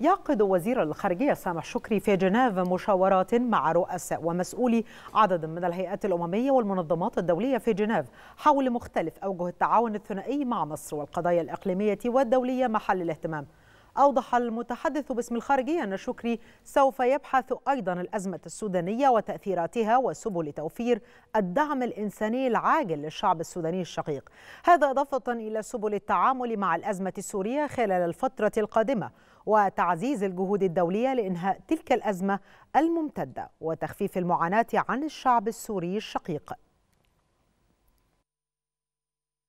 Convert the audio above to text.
يعقد وزير الخارجية سامح شكري في جنيف مشاورات مع رؤساء ومسؤولي عدد من الهيئات الأممية والمنظمات الدولية في جنيف حول مختلف أوجه التعاون الثنائي مع مصر والقضايا الإقليمية والدولية محل الاهتمام أوضح المتحدث باسم الخارجية أن شكري سوف يبحث أيضا الأزمة السودانية وتأثيراتها وسبل توفير الدعم الإنساني العاجل للشعب السوداني الشقيق هذا إضافة إلى سبل التعامل مع الأزمة السورية خلال الفترة القادمة وتعزيز الجهود الدولية لإنهاء تلك الأزمة الممتدة وتخفيف المعاناة عن الشعب السوري الشقيق